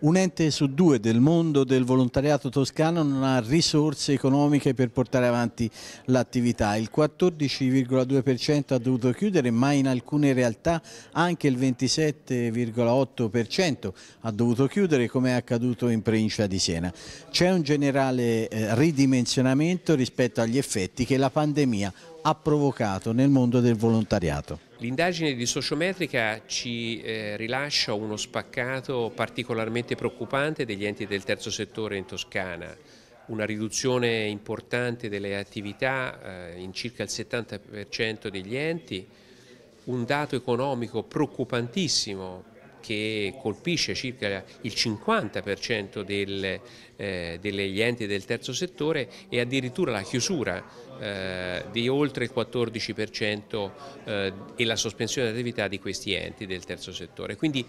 un ente su due del mondo del volontariato toscano non ha risorse economiche per portare avanti l'attività. Il 14,2% ha dovuto chiudere, ma in alcune realtà anche il 27,8% ha dovuto chiudere, come è accaduto in provincia di Siena. C'è un generale eh, ridimensionamento rispetto agli effetti che la pandemia ha provocato nel mondo del volontariato. L'indagine di sociometrica ci eh, rilascia uno spaccato particolarmente preoccupante degli enti del terzo settore in Toscana, una riduzione importante delle attività eh, in circa il 70% degli enti, un dato economico preoccupantissimo che colpisce circa il 50% del, eh, degli enti del terzo settore e addirittura la chiusura eh, di oltre il 14% eh, e la sospensione dell'attività di questi enti del terzo settore. Quindi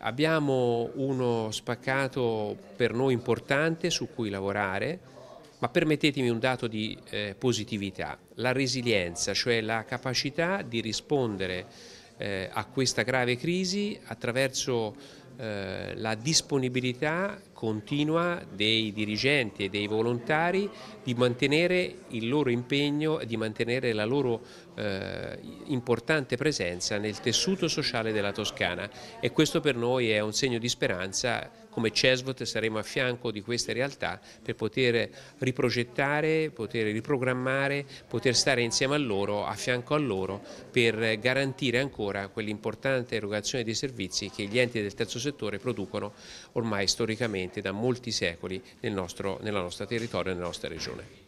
abbiamo uno spaccato per noi importante su cui lavorare, ma permettetemi un dato di eh, positività, la resilienza, cioè la capacità di rispondere eh, a questa grave crisi attraverso eh, la disponibilità continua dei dirigenti e dei volontari di mantenere il loro impegno e di mantenere la loro eh, importante presenza nel tessuto sociale della Toscana e questo per noi è un segno di speranza, come CESVOT saremo a fianco di queste realtà per poter riprogettare, poter riprogrammare, poter stare insieme a loro, a fianco a loro per garantire ancora quell'importante erogazione dei servizi che gli enti del terzo settore producono ormai storicamente presente da molti secoli nel nostro nella nostra territorio e nella nostra regione.